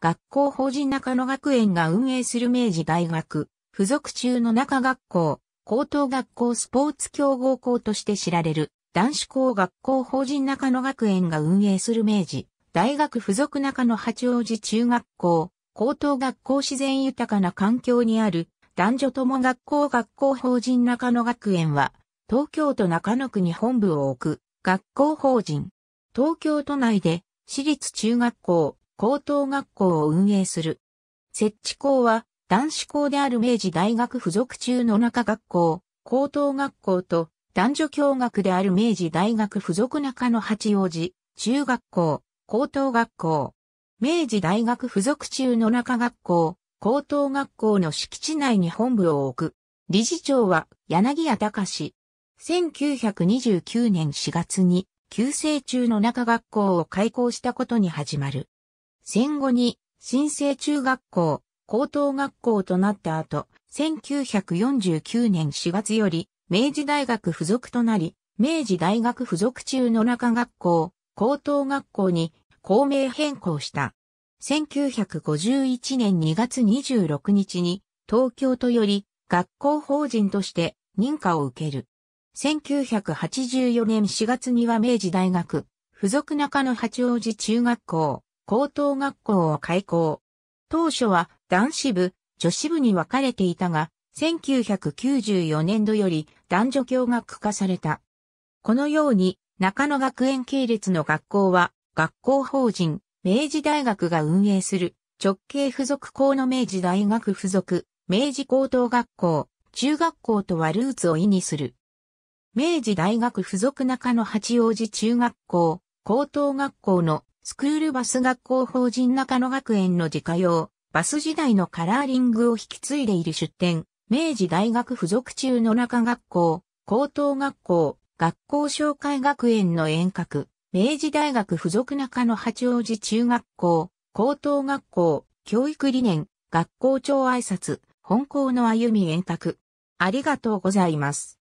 学校法人中野学園が運営する明治大学、付属中の中学校、高等学校スポーツ強豪校として知られる、男子校学校法人中野学園が運営する明治、大学付属中野八王子中学校、高等学校自然豊かな環境にある、男女とも学校学校法人中野学園は、東京都中野区に本部を置く、学校法人。東京都内で、私立中学校、高等学校を運営する。設置校は男子校である明治大学附属中野中学校、高等学校と男女共学である明治大学附属中野八王子、中学校、高等学校。明治大学附属中野中学校、高等学校の敷地内に本部を置く。理事長は柳谷隆。1929年4月に旧制中の中学校を開校したことに始まる。戦後に新生中学校、高等学校となった後、1949年4月より明治大学附属となり、明治大学附属中野中学校、高等学校に校名変更した。1951年2月26日に東京都より学校法人として認可を受ける。1984年4月には明治大学附属中野八王子中学校高等学校を開校。当初は男子部、女子部に分かれていたが、1994年度より男女共学化された。このように、中野学園系列の学校は、学校法人、明治大学が運営する、直系附属校の明治大学附属、明治高等学校、中学校とはルーツを意味する。明治大学附属中野八王子中学校、高等学校のスクールバス学校法人中野学園の自家用、バス時代のカラーリングを引き継いでいる出店、明治大学附属中野中学校、高等学校、学校紹介学園の遠隔、明治大学附属中野八王子中学校、高等学校、教育理念、学校長挨拶、本校の歩み遠隔。ありがとうございます。